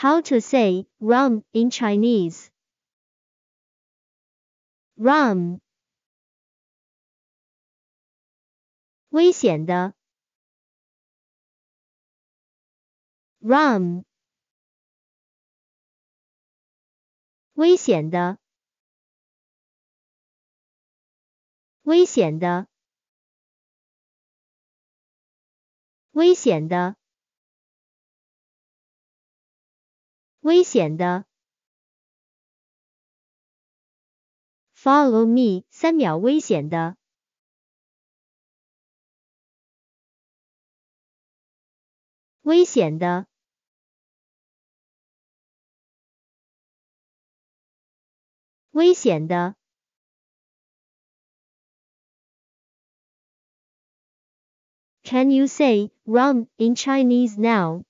How to say rum in Chinese. Rum. 危险的。Rum. 危险的。危险的。危险的。危险的。Follow me，三秒危险的。危险的。危险的。Can you say "run" in Chinese now?